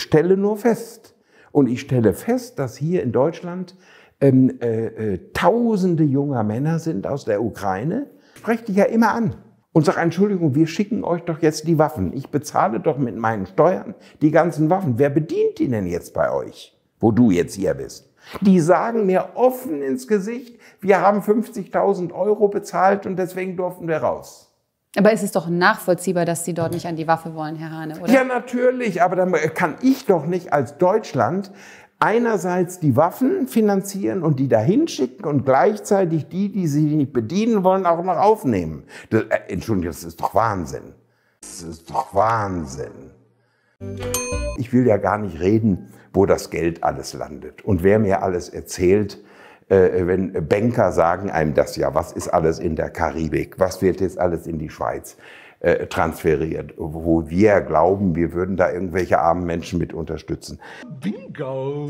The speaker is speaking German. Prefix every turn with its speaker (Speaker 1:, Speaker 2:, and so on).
Speaker 1: stelle nur fest, und ich stelle fest, dass hier in Deutschland ähm, äh, äh, tausende junger Männer sind aus der Ukraine, spreche dich ja immer an und sage, Entschuldigung, wir schicken euch doch jetzt die Waffen. Ich bezahle doch mit meinen Steuern die ganzen Waffen. Wer bedient die denn jetzt bei euch, wo du jetzt hier bist? Die sagen mir offen ins Gesicht, wir haben 50.000 Euro bezahlt und deswegen durften wir raus.
Speaker 2: Aber ist es doch nachvollziehbar, dass Sie dort nicht an die Waffe wollen, Herr Hane, oder?
Speaker 1: Ja, natürlich, aber dann kann ich doch nicht als Deutschland einerseits die Waffen finanzieren und die dahin schicken und gleichzeitig die, die sie nicht bedienen wollen, auch noch aufnehmen. Das, äh, Entschuldigung, das ist doch Wahnsinn. Das ist doch Wahnsinn. Ich will ja gar nicht reden, wo das Geld alles landet und wer mir alles erzählt, äh, äh, wenn Banker sagen einem das ja, was ist alles in der Karibik, was wird jetzt alles in die Schweiz äh, transferiert, wo wir glauben, wir würden da irgendwelche armen Menschen mit unterstützen.
Speaker 2: Bingo!